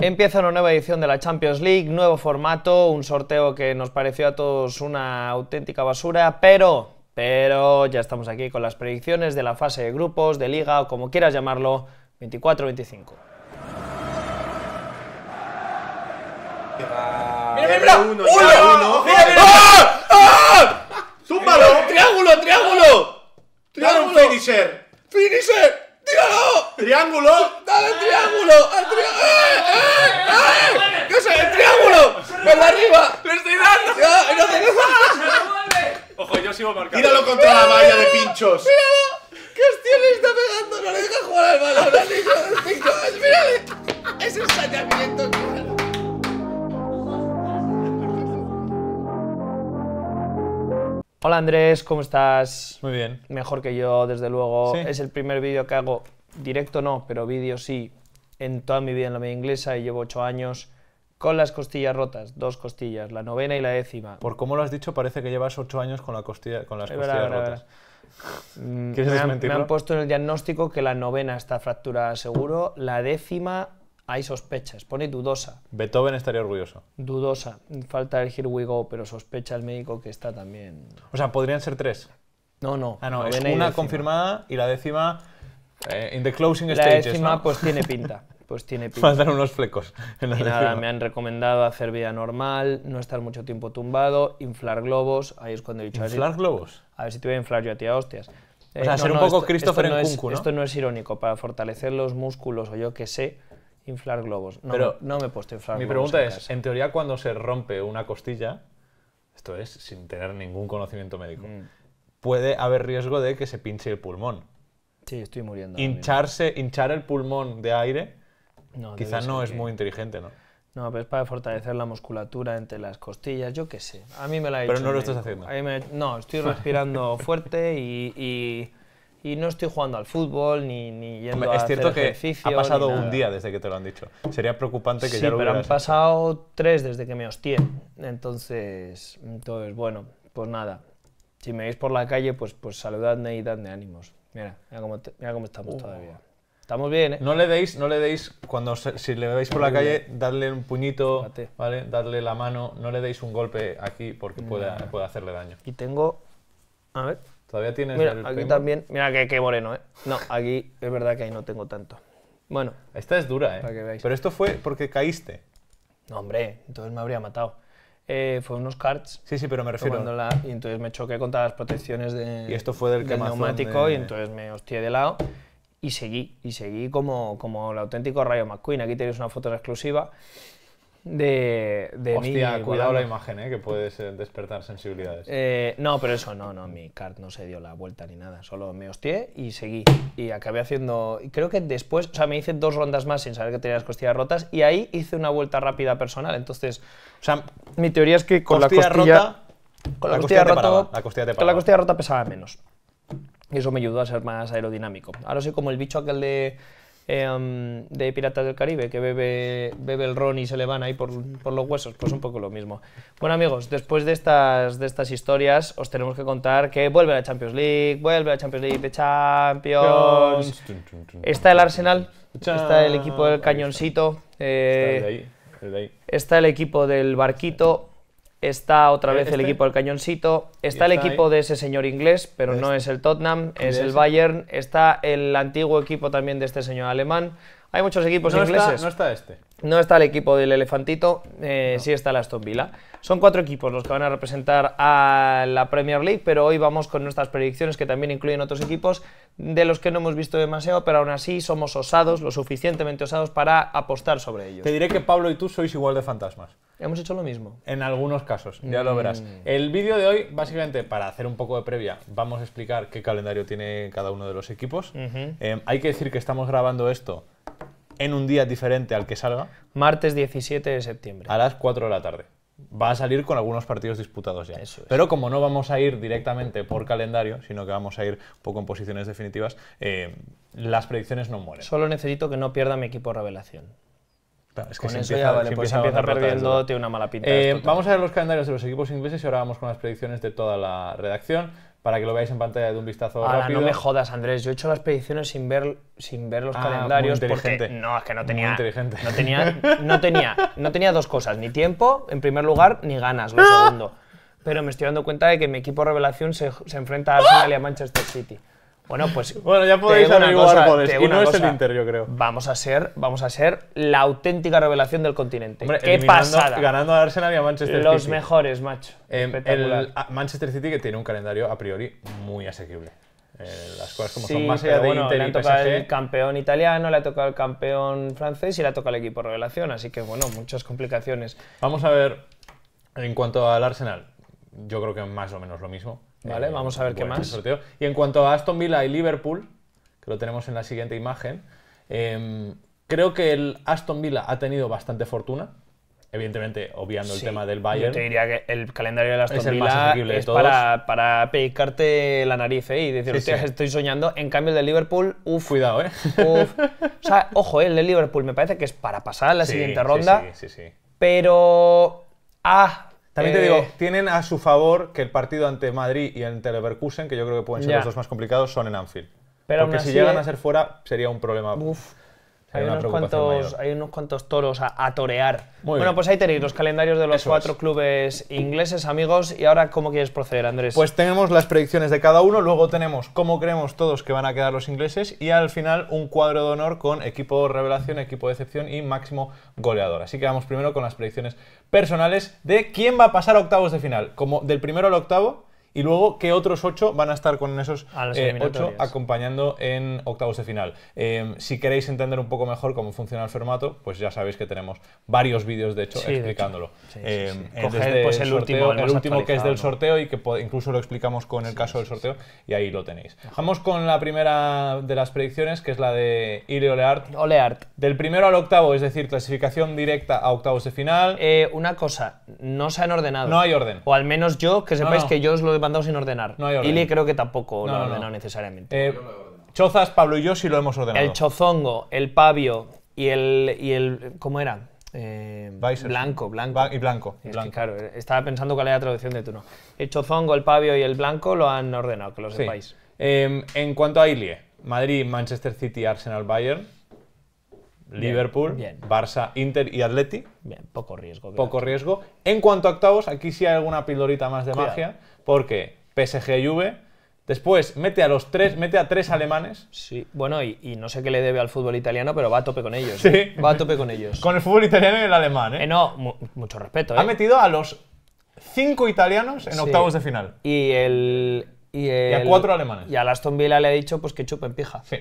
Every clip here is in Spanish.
Empieza una nueva edición de la Champions League, nuevo formato, un sorteo que nos pareció a todos una auténtica basura, pero, pero ya estamos aquí con las predicciones de la fase de grupos, de liga o como quieras llamarlo, 24-25. ¡Mira, mira, uno, uno! ¡Mira, ¡Ah! ¡Ah! ¡Zúmbalo! triángulo! ¡Triángulo! ¡Finisher! ¡Finisher! ¡Tíralo! ¡Triángulo! ¡Dale triángulo! ¡Al triángulo! ¡Eh! ¡Eh! ¡Eh! ¿Qué sé? ¡El triángulo! ¡Por arriba! ¡Le estoy dando! ¡No, no te dejas! Ojo, yo sigo marcando. Tíralo contra la valla de pinchos. ¡Míralo! ¡Qué hostia le está pegando! No le deja jugar al balón al niño del pincho. ¡Mírale! ¡Es ensañamiento. Hola Andrés, ¿cómo estás? Muy bien. Mejor que yo, desde luego. Es el primer vídeo que hago, directo no, pero vídeo sí, en toda mi vida en la media inglesa y llevo ocho años con las costillas rotas, dos costillas, la novena y la décima. Por cómo lo has dicho, parece que llevas ocho años con, la costilla, con las costillas verdad, rotas. Verdad. Mm, ¿Quieres me me han puesto en el diagnóstico que la novena está fracturada seguro, la décima hay sospechas, pone dudosa. Beethoven estaría orgulloso. Dudosa, falta el Here We Go, pero sospecha el médico que está también. O sea, podrían ser tres. No, no. Ah, no, es una confirmada y la décima eh, in the closing stages. La décima pues tiene pinta. Pues tiene pinta. Faltan unos flecos. En la y nada, me han recomendado hacer vida normal, no estar mucho tiempo tumbado, inflar globos. Ahí es cuando he dicho. ¿Inflar globos? A ver si te voy a inflar yo a ti a hostias. o sea, eh, ser un poco Christopher en ¿no? Esto no es irónico. Para fortalecer los músculos o yo qué sé, inflar globos. No, Pero no me he puesto a inflar mi globos. Mi pregunta es, en teoría cuando se rompe una costilla, esto es sin tener ningún conocimiento médico, mm. puede haber riesgo de que se pinche el pulmón. Sí, estoy muriendo. Hincharse, hinchar el pulmón de aire no, quizás no es muy inteligente, ¿no? No, pero es para fortalecer la musculatura entre las costillas, yo qué sé. A mí me la he Pero no lo estás haciendo. No, estoy respirando fuerte y, y no estoy jugando al fútbol ni, ni yendo Hombre, es cierto que ha pasado un día desde que te lo han dicho. Sería preocupante que ya lo pero han pasado tres desde que me hostié. Entonces, entonces, bueno, pues nada. Si me veis por la calle, pues, pues saludadme y dadme ánimos. Mira, mira cómo, estamos uh. todavía. Estamos bien, ¿eh? No le deis, no le deis, cuando si le veis por la calle, darle un puñito, ¿vale? Darle la mano, no le deis un golpe aquí porque mm. pueda puede hacerle daño. Y tengo, a ver, Todavía tienes. Mira, aquí también. Mira que, moreno, ¿eh? No, aquí es verdad que ahí no tengo tanto. Bueno. Esta es dura, ¿eh? Para que veáis. Pero esto fue porque caíste. No, hombre, entonces me habría matado. Eh, fue unos cards. Sí, sí, pero me refiero. La, y entonces me choqué contra las protecciones de, y esto fue del, neumático y entonces me hostié de lado y seguí, y seguí como, como el auténtico Rayo McQueen. Aquí tenéis una foto exclusiva de, de Hostia, cuidado la imagen, eh, que puedes despertar sensibilidades. Eh, no, pero eso no, no, mi cart no se dio la vuelta ni nada, solo me hostié y seguí. Y acabé haciendo, creo que después, o sea, me hice dos rondas más sin saber que tenía las costillas rotas y ahí hice una vuelta rápida personal. Entonces, o sea, mi teoría es que con la costilla rota, la, costilla, rota, pesaba menos. Y eso me ayudó a ser más aerodinámico. Ahora soy como el bicho aquel de Em, de Piratas del Caribe, que bebe, bebe el ron y se le van ahí por, los huesos, pues un poco lo mismo. Bueno amigos, después de estas, de estas historias os tenemos que contar que vuelve la Champions League, vuelve la Champions League de Champions. Está el Arsenal, está el equipo del cañoncito, está el equipo del barquito. Está otra eh, vez el este. equipo del cañoncito. Está el equipo de ese señor inglés, pero no este. es el Tottenham, es el Bayern. Está el antiguo equipo también de este señor alemán. Hay muchos equipos ingleses. no está este. No está el equipo del Elefantito, eh, sí está la Aston Villa. Son cuatro equipos los que van a representar a la Premier League, pero hoy vamos con nuestras predicciones que también incluyen otros equipos de los que no hemos visto demasiado, pero aún así somos osados, lo suficientemente osados para apostar sobre ellos. Te diré que Pablo y tú sois igual de fantasmas. Hemos hecho lo mismo. En algunos casos, ya lo mm. verás. El vídeo de hoy, básicamente, para hacer un poco de previa, vamos a explicar qué calendario tiene cada uno de los equipos. Eh, hay que decir que estamos grabando esto en un día diferente al que salga. Martes 17 de septiembre. A las 4 de la tarde. Va a salir con algunos partidos disputados ya. Pero como no vamos a ir directamente por calendario, sino que vamos a ir un poco en posiciones definitivas, eh, las predicciones no mueren. Solo necesito que no pierda mi equipo revelación. es que empieza, tiene una mala pinta. Eh, vamos a ver los calendarios de los equipos ingleses y ahora vamos con las predicciones de toda la redacción para que lo veáis en pantalla de un vistazo Ahora, no me jodas, Andrés. Yo he hecho las predicciones sin ver, sin ver los ah, calendarios. Muy porque, no, es que no tenía, no tenía. No tenía, no tenía dos cosas, ni tiempo, en primer lugar, ni ganas, lo segundo. Pero me estoy dando cuenta de que mi equipo revelación se, se enfrenta a Arsenal y a Manchester City. Bueno, pues. bueno, ya podéis averiguar cosa Y no es el Inter, yo creo. Vamos a ser, vamos a ser la auténtica revelación del continente. Qué pasada. Ganando a Arsenal y a Manchester City. Los mejores, macho. Em, Espectacular. Manchester City que tiene un calendario a priori muy asequible. Eh, las cosas como son más allá de Inter le ha tocado el campeón italiano, le ha tocado el campeón francés y le ha tocado el equipo revelación, así que bueno, muchas complicaciones. Vamos a ver en cuanto al Arsenal, yo creo que más o menos lo mismo. ¿Vale? Eh, Vamos a ver qué más. Y en cuanto a Aston Villa y Liverpool, que lo tenemos en la siguiente imagen, em, creo que el Aston Villa ha tenido bastante fortuna. Evidentemente, obviando el tema del Bayern. Yo te diría que el calendario del Aston Villa más es de todos. Para, para picarte la nariz eh, y decir, hostia, estoy soñando. En cambio, el de Liverpool, uff. Cuidado, ¿eh? O sea, ojo, eh, el de Liverpool me parece que es para pasar la siguiente ronda. Sí, sí, sí. Pero. Ah, también te digo, eh, tienen a su favor que el partido ante Madrid y ante Leverkusen, que yo creo que pueden ser los dos más complicados, son en Anfield. Pero Porque si llegan a eh, ser fuera, sería un problema. Hay unos, cuantos, hay unos, cuantos, toros a, torear. bueno, pues ahí tenéis los calendarios de los cuatro clubes ingleses, amigos. Y ahora, ¿cómo quieres proceder, Andrés? Pues tenemos las predicciones de cada uno, luego tenemos cómo creemos todos que van a quedar los ingleses y al final un cuadro de honor con equipo revelación, equipo decepción y máximo goleador. Así que vamos primero con las predicciones personales de quién va a pasar a octavos de final. Como del primero al octavo, y luego, ¿qué otros ocho van a estar con esos eh, ocho acompañando en octavos de final? Eh, si queréis entender un poco mejor cómo funciona el formato, pues ya sabéis que tenemos varios vídeos, de hecho, explicándolo. el, último, el, último que es del sorteo y que incluso lo explicamos con el caso del sorteo y ahí lo tenéis. dejamos con la primera de las predicciones, que es la de Ile Oleart. Oleart. Del primero al octavo, es decir, clasificación directa a octavos de final. Eh, una cosa, no se han ordenado. No hay orden. O al menos yo, que sepáis que yo os lo sin ordenar. Ili creo que tampoco lo ha ordenado necesariamente. Eh, Chozas, Pablo y yo sí lo hemos ordenado. El chozongo, el pavio y el. el ¿Cómo era? Eh, blanco, blanco. y blanco. estaba pensando cuál era la traducción de turno. El chozongo, el pavio y el blanco lo han ordenado, que lo sepáis. Em, en cuanto a Ilie, Madrid, Manchester City, Arsenal, Bayern. Liverpool, Barça, Inter y Atleti. Bien, poco riesgo. Poco riesgo. En cuanto a octavos, aquí sí hay alguna pildorita más de magia, porque PSG y Juve. Después mete a los tres, mete a alemanes. Sí, bueno, y, no sé qué le debe al fútbol italiano, pero va a tope con ellos. Sí. ¿eh? Va a tope con ellos. con el fútbol italiano y el alemán, ¿eh? eh no, mucho respeto, ¿eh? Ha metido a los cinco italianos en octavos de final. Y y a cuatro alemanes. Y a Aston Villa le ha dicho pues que chupen pija. Sí.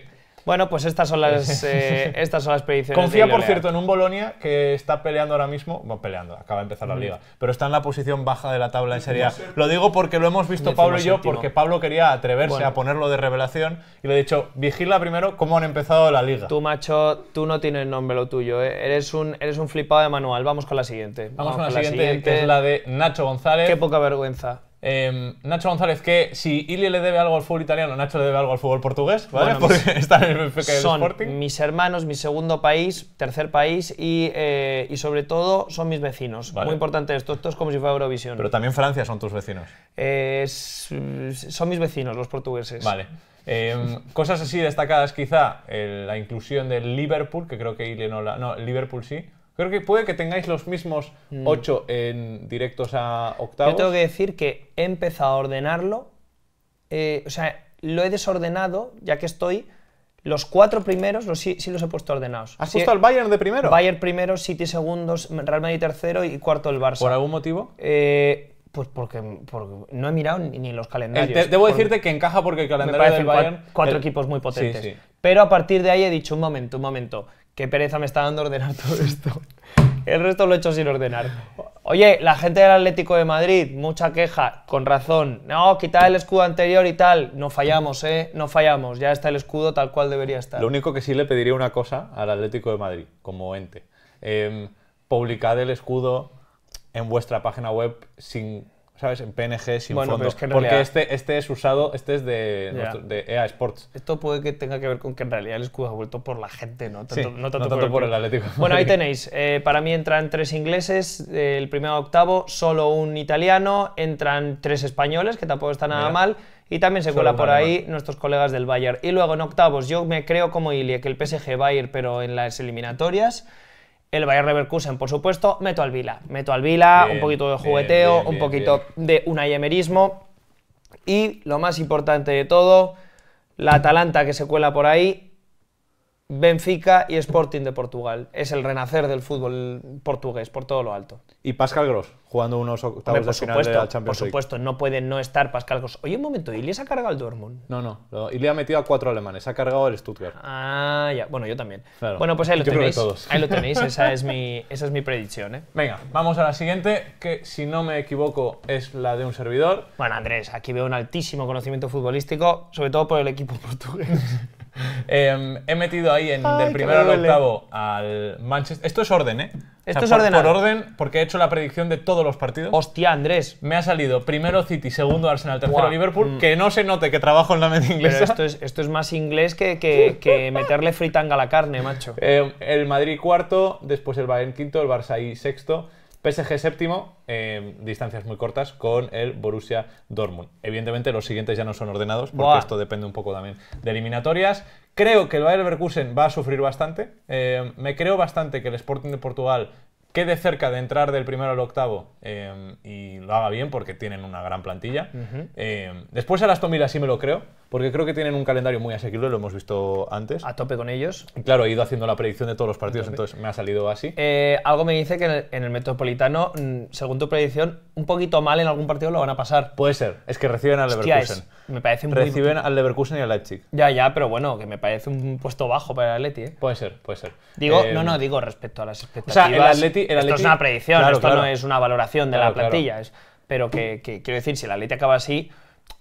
Bueno, pues estas son las, eh, estas son las predicciones. Confía, por cierto, en un Bolonia que está peleando ahora mismo, bueno, peleando, acaba de empezar la liga, pero está en la posición baja de la tabla en Serie A. Lo digo porque lo hemos visto Pablo y yo, porque Pablo quería atreverse a ponerlo de revelación y le he dicho, vigila primero cómo han empezado la liga. Tú, macho, tú no tienes nombre lo tuyo, ¿eh? eres, un, eres un flipado de manual. Vamos con la siguiente. Vamos, con, la, siguiente, la siguiente, que es la de Nacho González. Qué poca vergüenza. Em, Nacho González, que si Ili le debe algo al fútbol italiano, Nacho le debe algo al fútbol portugués, Porque están en el son mis hermanos, mi segundo país, tercer país y, eh, sobre todo son mis vecinos. Muy importante esto, esto es como si fuera Eurovisión. Pero también Francia son tus vecinos. Eh, son mis vecinos, los portugueses. Vale. Em, cosas así destacadas, quizá eh, la inclusión del Liverpool, que creo que Ili no la. No, Liverpool sí. Creo que puede que tengáis los mismos mm. ocho en directos a octavos. Yo tengo que decir que he empezado a ordenarlo. Eh, o sea, lo he desordenado, ya que estoy. Los cuatro primeros sí, los he puesto ordenados. ¿Has puesto al Bayern de primero? Bayern primero, City segundos, Real Madrid tercero y cuarto el Barça. ¿Por algún motivo? Eh, pues porque, no he mirado ni, los calendarios. debo decirte que encaja porque el calendario del Bayern... Cuatro, equipos muy potentes. Pero a partir de ahí he dicho, un momento, un momento qué pereza me está dando ordenar todo esto. El resto lo he hecho sin ordenar. Oye, la gente del Atlético de Madrid, mucha queja, con razón. No, quita el escudo anterior y tal. No fallamos, ¿eh? No fallamos. Ya está el escudo tal cual debería estar. Lo único que sí le pediría una cosa al Atlético de Madrid, como ente. Em, publicad el escudo en vuestra página web sin ¿sabes? En PNG sin bueno, fondo. porque este, este es usado, este es de, EA e Sports. Esto puede que tenga que ver con que en realidad el escudo ha vuelto por la gente, ¿no? no, tanto por, el, Atlético. Bueno, ahí tenéis. Eh, para mí entran tres ingleses, eh, el primero octavo, solo un italiano, entran tres españoles, que tampoco está nada mal. Y también se cuela por ahí nuestros colegas del Bayern. Y luego en octavos, yo me creo como Ilie que el PSG va a ir, pero en las eliminatorias el Bayer Leverkusen, por supuesto, meto al Vila. Meto al Vila, un poquito de jugueteo, un poquito de un Y lo más importante de todo, la Atalanta que se cuela por ahí Benfica y Sporting de Portugal. Es el renacer del fútbol portugués, por todo lo alto. Y Pascal Gross, jugando unos octavos de final supuesto, de la Champions Por supuesto, no puede no estar Pascal Gross. Oye, un momento, ¿y se ha cargado el Dortmund? No, no, Ili ha metido a cuatro alemanes, ha cargado el Stuttgart. Ah, ya. Bueno, yo también. Bueno, pues ahí lo tenéis. Ahí lo tenéis, esa es mi, esa es mi predicción. ¿eh? Venga, vamos a la siguiente, que si no me equivoco es la de un servidor. Bueno, Andrés, aquí veo un altísimo conocimiento futbolístico, sobre todo por el equipo portugués. Em, he metido ahí en, del primero al octavo al Manchester. Esto es orden, ¿eh? Esto es orden Por orden, porque he hecho la predicción de todos los partidos. Hostia, Andrés. Me ha salido primero City, segundo Arsenal, tercero Liverpool. Mm. Que no se note que trabajo en la media inglesa. esto es, esto es más inglés que, que, meterle fritanga a la carne, macho. Em, el Madrid cuarto, después el Bayern quinto, el Barça y sexto. PSG séptimo, eh, distancias muy cortas con el Borussia Dortmund. Evidentemente los siguientes ya no son ordenados porque esto depende un poco también de eliminatorias. Creo que el Bayer Leverkusen va a sufrir bastante. Eh, me creo bastante que el Sporting de Portugal quede cerca de entrar del primero al octavo em, y lo haga bien porque tienen una gran plantilla. Em, después a las Villa sí me lo creo, porque creo que tienen un calendario muy asequible, lo hemos visto antes. A tope con ellos. Claro, he ido haciendo la predicción de todos los partidos, entonces me ha salido así. Eh, algo me dice que en el, Metropolitano, mm, según tu predicción, un poquito mal en algún partido lo van a pasar. Puede ser, es que reciben a Leverkusen me parece Reciben al Leverkusen y al Leipzig. Ya, ya, pero bueno, que me parece un puesto bajo para el Atleti, ¿eh? Puede ser, puede ser. Digo, no, eh, no, digo respecto a las expectativas. O sea, el Esto es una predicción, esto no es una valoración de la plantilla. pero que, quiero decir, si el Atleti acaba así,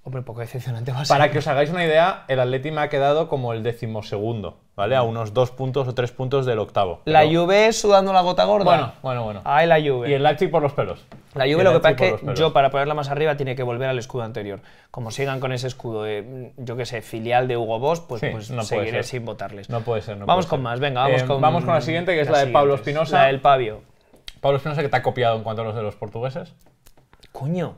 Hombre, poco decepcionante va a ser. Para que os hagáis una idea, el Atleti me ha quedado como el decimosegundo, ¿vale? A unos dos puntos o tres puntos del octavo. La Juve sudando la gota gorda. Bueno, bueno, bueno. ahí la Juve. Y el Leipzig por los pelos. La Juve lo que pasa es que yo, para ponerla más arriba, tiene que volver al escudo anterior. Como sigan con ese escudo, yo qué sé, filial de Hugo Boss, pues, pues no seguiré sin votarles. No puede ser, no Vamos con más, venga, vamos eh, con... Vamos con la siguiente, que es la, de Pablo Espinosa. La del Pavio. Pablo Espinosa, que te ha copiado en cuanto a los de los portugueses. Coño.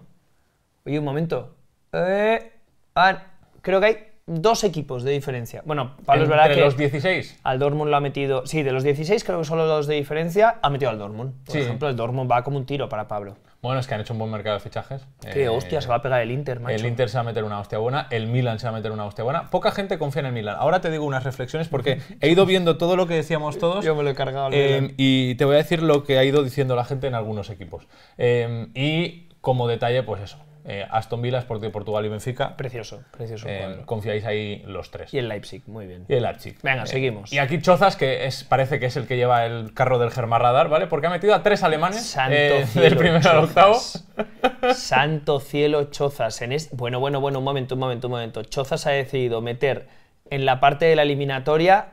Oye, un momento. Eh, creo que hay dos equipos de diferencia. Bueno, Pablo es verdad que. ¿De los 16? Al Dortmund lo ha metido. Sí, de los 16 creo que solo dos de diferencia ha metido al Dortmund. Por ejemplo, el Dortmund va como un tiro para Pablo. Bueno, es que han hecho un buen mercado de fichajes. Qué eh, hostia, se va a pegar el Inter, macho. El Inter se va a meter una hostia buena, el Milan se va a meter una hostia buena. Poca gente confía en el Milan. Ahora te digo unas reflexiones porque he ido viendo todo lo que decíamos todos. Yo me lo he cargado. Eh, y te voy a decir lo que ha ido diciendo la gente en algunos equipos. y como detalle, pues eso eh, Aston Villa, Sport de Portugal y Benfica. Precioso, precioso. Eh, confiáis ahí los tres. Y el Leipzig, muy bien. Y el Leipzig. Venga, eh, seguimos. Y aquí Chozas, que es, parece que es el que lleva el carro del Germán Radar, ¿vale? Porque ha metido a tres alemanes Santo cielo, del primero al octavo. Santo cielo, Chozas. En Bueno, bueno, bueno, un momento, un momento, un momento. Chozas ha decidido meter en la parte de la eliminatoria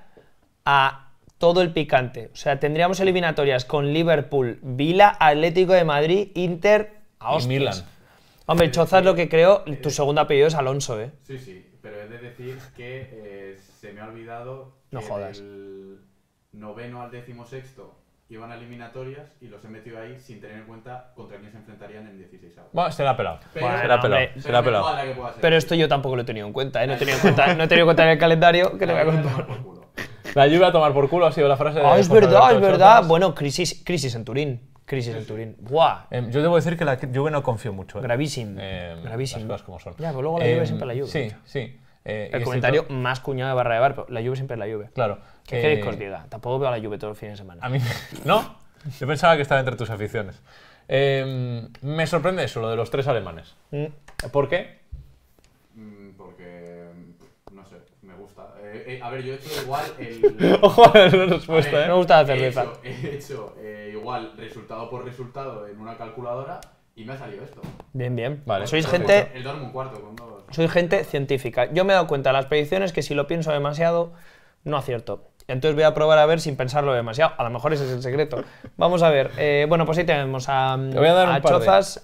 a todo el picante. O sea, tendríamos eliminatorias con Liverpool, Vila, Atlético de Madrid, Inter, a y Milan. Hombre, eh, Chozas lo eh, que creo, eh, tu segundo apellido es Alonso, ¿eh? Sí, sí, pero he de decir que se me ha olvidado no jodas. del noveno al décimo sexto iban a eliminatorias y los he metido ahí sin tener en cuenta contra quién se enfrentarían en 16 años. Bueno, se pelado. Será Bueno, se ha pelado. Se ha pelado. Pero esto yo tampoco lo he tenido en cuenta, ¿eh? No he tenido en cuenta, no he en cuenta el calendario, que le voy a culo. La lluvia a tomar por culo ha sido la frase de. Ah, es verdad, es verdad. Bueno, crisis, crisis en Turín. Crisis en Turín. ¡Buah! Em, yo debo decir que la lluvia no confío mucho. Gravísimo. Eh, gravísimo. Em, las cosas como son. Ya, pero luego la Juve em, siempre la lluvia Sí, sí. Eh, el comentario más cuñado de barra de bar, pero la Juve siempre la lluvia Claro. ¿Qué queréis eh, que os diga? Tampoco veo la lluvia todos los fines de semana. A mí... ¿No? yo pensaba que estaba entre tus aficiones. me sorprende eso, lo de los tres alemanes. Mm. ¿Por qué? Mm, porque, no sé, me gusta. Eh, a ver, yo he hecho igual el... Ojo a la respuesta, ver, ¿eh? Me gusta la cerveza. He he hecho igual resultado por resultado en una calculadora y me ha salido esto. Bien, bien. Vale. Sois gente. El gente científica. Yo me he dado cuenta de las predicciones que si lo pienso demasiado, no acierto. Entonces voy a probar a ver sin pensarlo demasiado. A lo mejor ese es el secreto. Vamos a ver. Eh, bueno, pues ahí tenemos a, Chozas.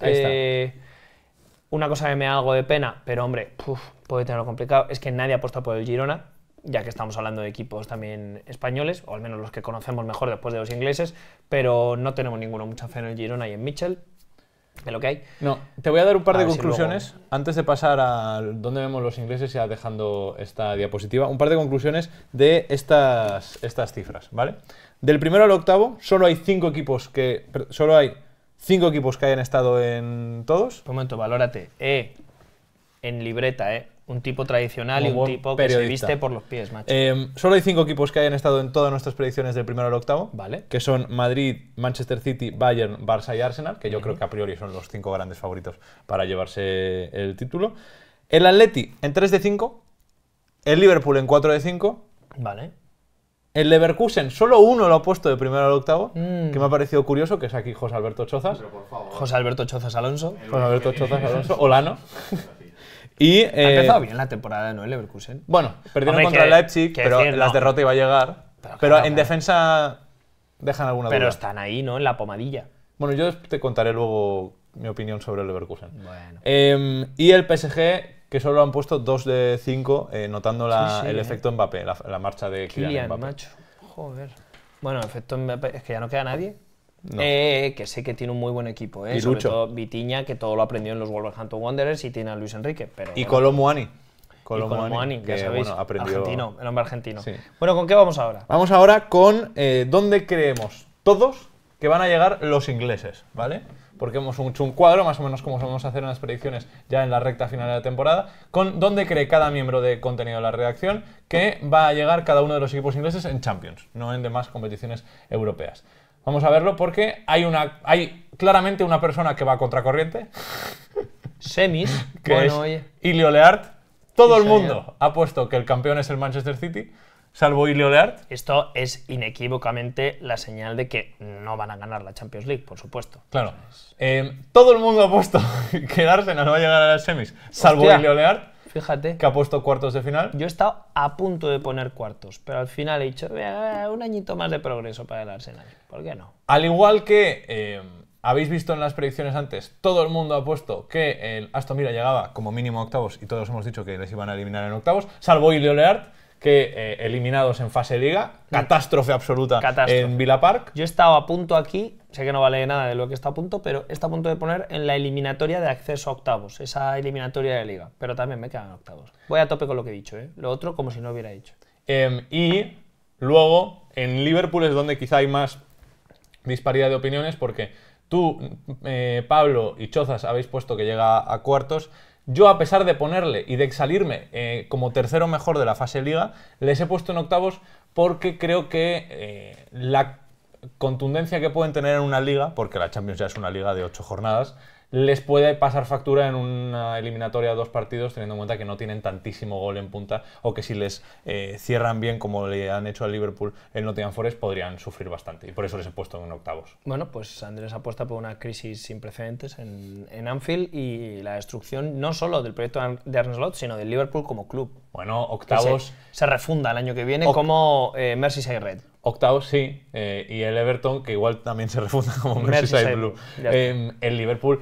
Una cosa que me da algo de pena, pero hombre, puede tenerlo complicado, es que nadie ha apostado por el Girona ya que estamos hablando de equipos también españoles, o al menos los que conocemos mejor después de los ingleses, pero no tenemos ninguno mucha fe en el Girona y en Mitchell, de lo que hay. No, te voy a dar un par de conclusiones antes de pasar a dónde vemos los ingleses, ya dejando esta diapositiva, un par de conclusiones de estas, estas cifras, ¿vale? Del primero al octavo, solo hay cinco equipos que. Solo hay cinco equipos que hayan estado en todos. Un momento, valórate. Eh, en libreta, ¿eh? un tipo tradicional y un tipo que se viste por los pies, macho. Em, solo hay cinco equipos que hayan estado en todas nuestras predicciones del primero al octavo, vale. que son Madrid, Manchester City, Bayern, Barça y Arsenal, que yo creo que a priori son los cinco grandes favoritos para llevarse el título. El Atleti en 3 de 5, el Liverpool en 4 de 5. Vale. El Leverkusen, solo uno lo ha puesto de primero al octavo, mm. que me ha parecido curioso, que es aquí José Alberto Chozas. José Alberto Chozas Alonso. José Alberto Chozas Alonso. Olano. Y, ha eh, empezado bien la temporada, de El Leverkusen. Bueno, perdieron contra el Leipzig, pero las derrotas derrota iba a llegar. Pero, en defensa dejan alguna pero duda. Pero están ahí, ¿no? En la pomadilla. Bueno, yo te contaré luego mi opinión sobre el Leverkusen. Bueno. Em, y el PSG, que solo han puesto 2 de 5, eh, notando el eh. efecto Mbappé, la, la marcha de Kylian, Mbappé. Joder. Bueno, efecto Mbappé, es que ya no queda nadie. Eh, que sé que tiene un muy buen equipo, ¿eh? Sobre Vitiña, que todo lo aprendió en los Wolverhampton Wanderers, y tiene a Luis Enrique. Pero y Ani Colomuani. que ya bueno, argentino, el hombre argentino. Bueno, ¿con qué vamos ahora? Vamos ahora con eh, dónde creemos todos que van a llegar los ingleses, ¿vale? Porque hemos hecho un cuadro, más o menos como a hacer en las predicciones ya en la recta final de la temporada, con dónde cree cada miembro de contenido de la redacción que va a llegar cada uno de los equipos ingleses en Champions, no en demás competiciones europeas. Vamos a verlo porque hay, una, hay claramente una persona que va a contracorriente. Semis, que es Ilio Leart. Todo el mundo ha puesto que el campeón es el Manchester City, salvo Ilio Leart. Esto es inequívocamente la señal de que no van a ganar la Champions League, por supuesto. Claro. Eh, todo el mundo ha puesto que Arsenal no va a llegar a las semis, salvo Ilio Leart fíjate. Que ha puesto cuartos de final. Yo he estado a punto de poner cuartos, pero al final he dicho, un añito más de progreso para el Arsenal. ¿Por qué no? Al igual que eh, habéis visto en las predicciones antes, todo el mundo ha puesto que el Aston Villa llegaba como mínimo a octavos y todos hemos dicho que les iban a eliminar en octavos, salvo Ilio que eh, eliminados en fase liga, mm. catástrofe absoluta en Villa Park. Yo he estado a punto aquí, sé que no vale nada de lo que está a punto, pero está a punto de poner en la eliminatoria de acceso a octavos, esa eliminatoria de liga, pero también me quedan octavos. Voy a tope con lo que he dicho, ¿eh? lo otro como si no hubiera dicho. Em, y luego, en Liverpool es donde quizá hay más disparidad de opiniones, porque tú, eh, Pablo y Chozas habéis puesto que llega a cuartos. Yo, a pesar de ponerle y de salirme eh, como tercero mejor de la fase liga, les he puesto en octavos porque creo que eh, la contundencia que pueden tener en una liga, porque la Champions ya es una liga de ocho jornadas, les puede pasar factura en una eliminatoria a dos partidos, teniendo en cuenta que no tienen tantísimo gol en punta o que si les eh, cierran bien, como le han hecho al Liverpool el Nottingham Forest, podrían sufrir bastante. Y por eso les he puesto en octavos. Bueno, pues Andrés apuesta por una crisis sin precedentes en, Anfield y la destrucción no solo del proyecto de Arne Slot, sino del Liverpool como club. Bueno, octavos. Se, refunda el año que viene como eh, Merseyside Red. Octavos, sí. Eh, y el Everton, que igual también se refunda como Merseyside, Merseyside Blue. Em, el Liverpool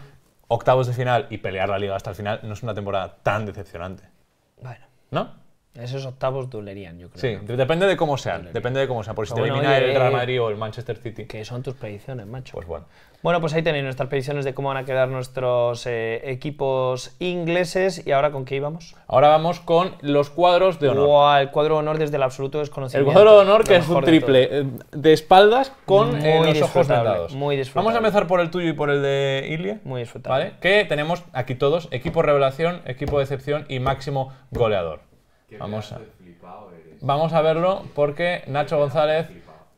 octavos de final y pelear la liga hasta el final no es una temporada tan decepcionante. Bueno. ¿No? Esos octavos dolerían, yo creo. Sí, depende de cómo sean. Depende de cómo sean. Por si te elimina el Real eh, Madrid o el Manchester City. Que son tus predicciones, macho. Pues bueno. Bueno, pues ahí tenéis nuestras predicciones de cómo van a quedar nuestros eh, equipos ingleses. ¿Y ahora con qué íbamos? Ahora vamos con los cuadros de honor. el cuadro de honor desde el absoluto desconocimiento. El cuadro de honor que es un triple eh, de, espaldas con los ojos vendados. Muy disfrutable. Vamos a empezar por el tuyo y por el de Ilia. Muy disfrutable. ¿Vale? Que tenemos aquí todos equipo revelación, equipo decepción y máximo goleador. Vamos a, vamos a verlo porque Nacho González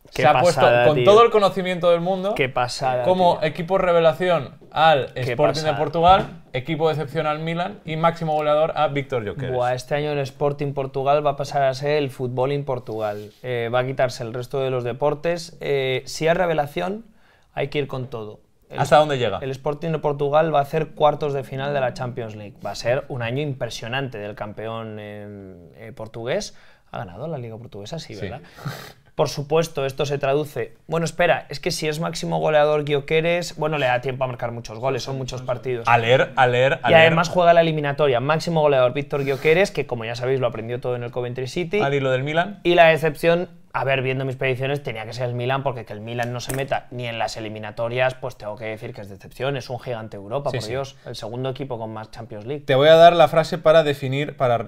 se ha puesto con todo el conocimiento del mundo Qué pasada, como equipo revelación al Sporting de Portugal, equipo de excepción al Milan y máximo goleador a Víctor Jokeres. este año el Sporting Portugal va a pasar a ser el fútbol en Portugal. Eh, va a quitarse el resto de los deportes. Eh, si hay revelación, hay que ir con todo. ¿Hasta dónde llega? El Sporting de Portugal va a hacer cuartos de final de la Champions League. Va a ser un año impresionante del campeón em, eh, portugués. Ha ganado la Liga Portuguesa, sí, ¿verdad? Por supuesto, esto se traduce. Bueno, espera, es que si es máximo goleador Guioqueres, bueno, le da tiempo a marcar muchos goles, son muchos partidos. A leer, a leer, Y además juega la eliminatoria. Máximo goleador Víctor Guioqueres, que como ya sabéis lo aprendió todo en el Coventry City. Al hilo del Milan. Y la excepción a ver, viendo mis predicciones, tenía que ser el Milan, porque que el Milan no se meta ni en las eliminatorias, pues tengo que decir que es decepción, es un gigante Europa, por Dios, el segundo equipo con más Champions League. Te voy a dar la frase para definir, para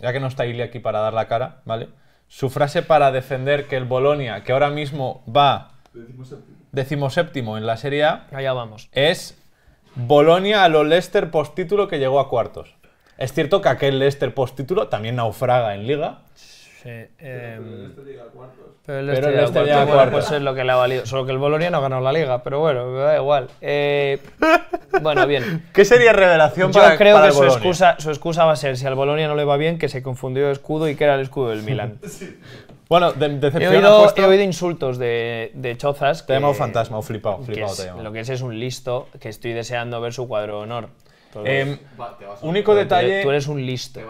ya que no está Ili aquí para dar la cara, ¿vale? Su frase para defender que el Bolonia, que ahora mismo va decimoséptimo en la Serie A, Allá vamos. es Bolonia a lo Leicester post-título que llegó a cuartos. Es cierto que aquel Leicester post-título, también naufraga en Liga. Em, pero el Leicester llega a cuartos. es lo que le ha valido. Solo que el Bolonia no ha ganado la liga, pero bueno, me da igual. Eh, bueno, bien. ¿Qué sería revelación para Yo creo que su, excusa, su excusa va a ser, si al Bolonia no le va bien, que se confundió el escudo y que era el escudo del Milan. Bueno, decepción. He oído, insultos de, Chozas. Te he llamado fantasma o flipado. lo que es es un listo que estoy deseando ver su cuadro de honor. Em, único detalle. Tú eres un listo.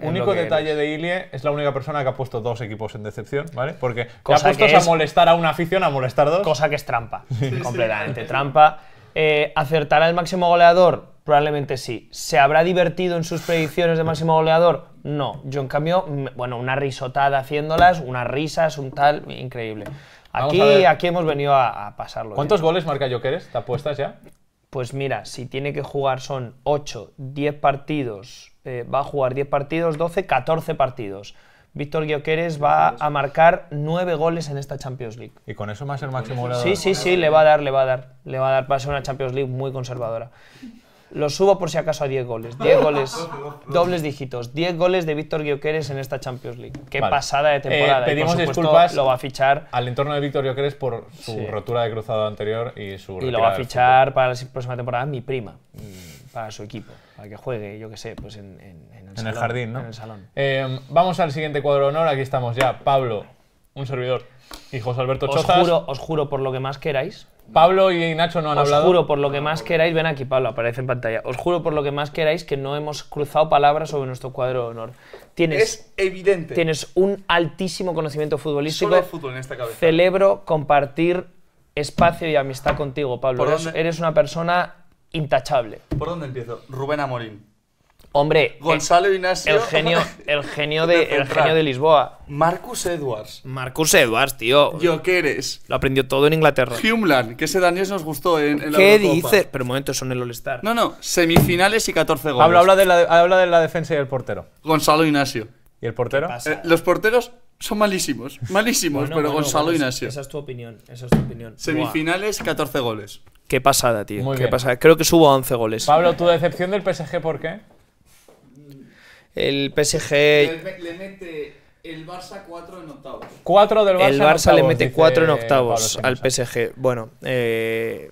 único detalle de Ilie es la única persona que ha puesto dos equipos en decepción, ¿vale? Porque cosa ha puesto a molestar a una afición, a molestar dos. Cosa que es trampa. completamente trampa. Eh, ¿Acertará el máximo goleador? Probablemente sí. ¿Se habrá divertido en sus predicciones de máximo goleador? No. Yo, en cambio, bueno, una risotada haciéndolas, unas risas, un tal, increíble. Aquí, aquí hemos venido a, pasarlo. ¿Cuántos goles marca Jokeres? ¿Te apuestas ya? pues mira, si tiene que jugar son 8, 10 partidos, eh, va a jugar 10 partidos, 12, 14 partidos. Víctor Guioqueres va a marcar 9 goles en esta Champions League. ¿Y con eso más el máximo goleador? Sí, sí, sí, le va a dar, le va a dar. Le va a dar, va a ser una Champions League muy conservadora lo subo por si acaso a 10 goles. 10 goles, dobles dígitos. 10 goles de Víctor Gioqueres en esta Champions League. Qué pasada de eh, temporada. ¿eh? pedimos disculpas lo va a fichar al entorno de Víctor Gioqueres por su rotura de cruzado anterior y su Y lo va a fichar para la próxima temporada mi prima, mm, para su equipo, para que juegue, yo qué sé, pues en, en, el, jardín, ¿no? En el salón. Em, vamos al siguiente cuadro de honor. Aquí estamos ya. Pablo, un servidor. Y José Alberto Chozas. Os juro, os juro por lo que más queráis Pablo y Nacho no han hablado. Os juro por lo que más queráis, ven aquí Pablo, aparece en pantalla. Os juro por lo que más queráis que no hemos cruzado palabras sobre nuestro cuadro de honor. Tienes, es evidente. Tienes un altísimo conocimiento futbolístico. Solo fútbol en esta cabeza. Celebro compartir espacio y amistad contigo, Pablo. eres, eres una persona intachable. ¿Por dónde empiezo? Rubén Amorín. Hombre, Gonzalo Ignacio. El genio, el genio, de, el genio de Lisboa. Marcus Edwards. Marcus Edwards, tío. Yo, ¿qué eres? Lo aprendió todo en Inglaterra. Humlan, que ese Daniel nos gustó en, en la ¿Qué dices? Pero un momento, son el All-Star. No, no, semifinales y 14 goles. Habla, de la, habla de la defensa y el portero. Gonzalo Ignacio. ¿Y el portero? Eh, los porteros son malísimos, malísimos, pero Gonzalo Ignacio. Esa es tu opinión, esa es tu opinión. Semifinales, 14 goles. Qué pasada, tío. qué pasada. Creo que subo a 11 goles. Pablo, tu decepción del PSG, ¿por qué? el PSG... Le, mete el Barça 4 en octavos. 4 del Barça. El Barça le mete 4 en octavos al PSG. Bueno, eh,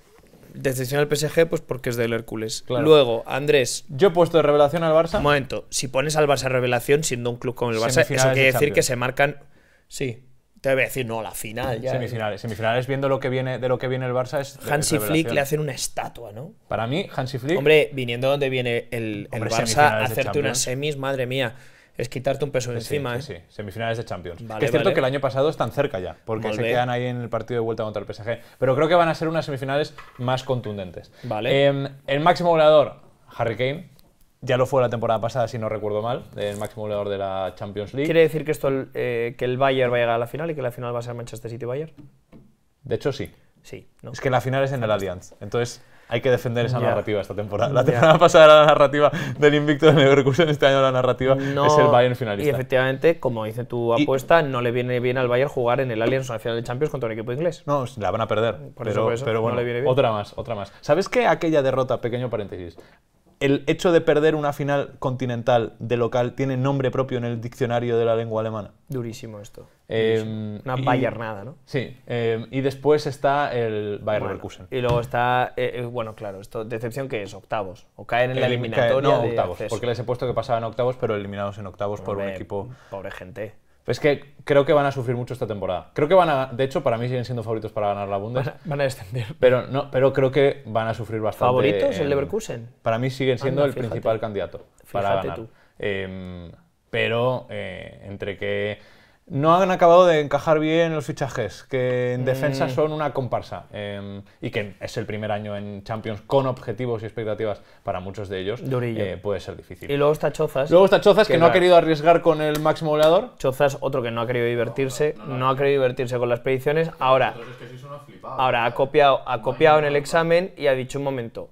decepción al PSG, pues porque es del Hércules. Luego, Andrés. Yo he puesto de revelación al Barça. Un momento, si pones al Barça revelación, siendo un club con el Barça, eso quiere decir que se marcan. Sí, te voy a decir, no, la final ya. Semifinales, semifinales viendo lo que viene, de lo que viene el Barça es. Hansi Flick le hacen una estatua, ¿no? Para mí, Hansi Flick. Hombre, viniendo donde viene el, Barça, hacerte unas semis, madre mía. Es quitarte un peso encima, sí, ¿eh? Sí, semifinales de Champions. es cierto que el año pasado están cerca ya, porque se quedan ahí en el partido de vuelta contra el PSG. Pero creo que van a ser unas semifinales más contundentes. Vale. Em, el máximo goleador, Harry Kane, ya lo fue la temporada pasada, si no recuerdo mal, el máximo goleador de la Champions League. ¿Quiere decir que, esto, eh, que el Bayern va a llegar a la final y que la final va a ser Manchester City-Bayern? De hecho, sí. Sí. ¿no? Es que la final es en el Allianz. Entonces, hay que defender esa narrativa esta temporada. La temporada pasada era la narrativa del invicto del Leverkusen, este año la narrativa es el Bayern finalista. Y efectivamente, como dice tu apuesta, no le viene bien al Bayern jugar en el Allianz o en la final de Champions contra un equipo inglés. No, la van a perder. Por pero, eso, eso, pero bueno, le otra más, otra más. ¿Sabes qué? aquella derrota, pequeño paréntesis, el hecho de perder una final continental de local tiene nombre propio en el diccionario de la lengua alemana. Durísimo esto. Eh, una bayernada, ¿no? Sí. Eh, y después está el Bayern bueno, Y luego está, eh, bueno, claro, esto decepción que es octavos o caen en la eliminatoria. octavos, porque les he puesto que pasaban octavos, pero eliminados en octavos por un equipo. Pobre gente. Pues es que creo que van a sufrir mucho esta temporada. Creo que van a. De hecho, para mí siguen siendo favoritos para ganar la Bundes. Van a, descender. Pero, no, pero creo que van a sufrir bastante. ¿Favoritos? En, ¿El Leverkusen? Para mí siguen siendo el principal candidato para Tú. Em, pero eh, entre que no han acabado de encajar bien los fichajes, que en defensa mm. son una comparsa em, y que es el primer año en Champions con objetivos y expectativas para muchos de ellos, eh, puede ser difícil. Y luego está Chozas. Luego está Chozas, que, no ha querido arriesgar con el máximo goleador. Chozas, otro que no ha querido divertirse, no, ha querido divertirse con las predicciones. Ahora, ahora ha copiado, ha copiado en el examen y ha dicho un momento.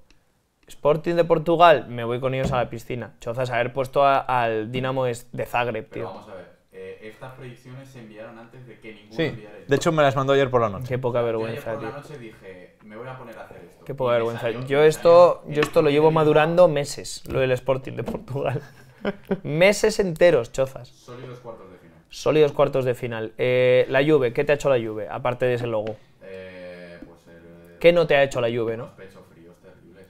Sporting de Portugal, me voy con ellos a la piscina. Chozas, haber puesto al Dinamo de Zagreb, tío. vamos a ver estas predicciones se enviaron antes de que ninguno sí. enviara De hecho, me las mandó ayer por la noche. Qué poca vergüenza, yo ayer por la noche dije, me voy a poner a hacer esto. Qué poca vergüenza. Yo esto, yo esto lo llevo madurando meses, lo del Sporting de Portugal. meses enteros, chozas. Sólidos cuartos de final. Sólidos cuartos de final. Eh, la Juve, ¿qué te ha hecho la Juve? Aparte de ese logo. Eh, pues ¿Qué no te ha hecho la Juve, no? pecho, fríos,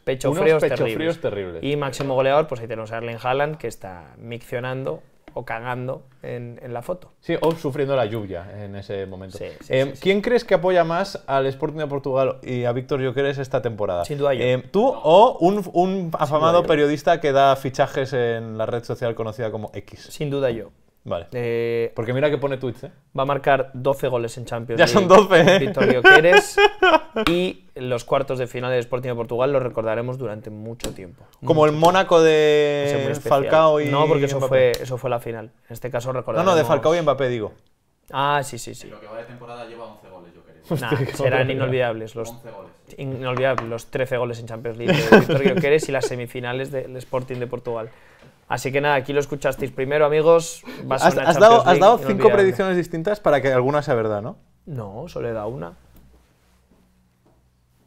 pecho frío fríos, terribles. Y máximo goleador, pues ahí tenemos a Erling Haaland, que está miccionando o cagando en, la foto. Sí, o sufriendo la lluvia en ese momento. Em, ¿Quién crees que apoya más al Sporting de Portugal y a Víctor Jokeres esta temporada? Sin duda yo. Em, ¿Tú o un afamado periodista que da fichajes en la red social conocida como X? Sin duda yo. Vale. Eh, porque mira que pone Twitch, ¿eh? Va a marcar 12 goles en Champions. Ya son 12, ¿eh? Victorio y los cuartos de final de Sporting de Portugal los recordaremos durante mucho tiempo. Como el Mónaco de Falcao y. No, porque eso fue, eso fue la final. En este caso recordaremos. No, no, de Falcao y Mbappé, digo. Ah, sí, sí, sí. lo que va de temporada lleva 11 serán inolvidables los, inolvidables los 13 goles en Champions League de Víctor Gioqueres y las semifinales del Sporting de Portugal. Así que nada, aquí lo escuchasteis primero, amigos. has, dado, has, cinco predicciones distintas para que alguna sea verdad, ¿no? No, solo he dado una.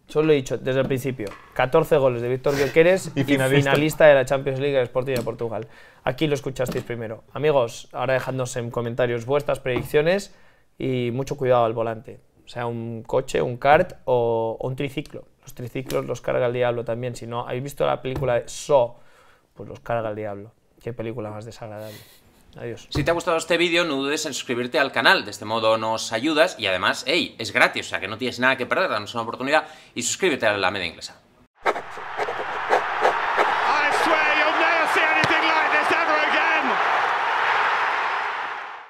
Solo he dicho desde el principio: 14 goles de Víctor Gioqueres y, finalista. de la Champions League del Sporting de Portugal. Aquí lo escuchasteis primero. Amigos, ahora dejadnos en comentarios vuestras predicciones y mucho cuidado al volante sea un coche, un kart o, un triciclo. Los triciclos los carga el diablo también. Si no habéis visto la película de So, pues los carga el diablo. Qué película más desagradable. Adiós. Si te ha gustado este vídeo, no dudes en suscribirte al canal. De este modo nos ayudas y además, hey, es gratis, o sea que no tienes nada que perder, danos una oportunidad y suscríbete a la media inglesa.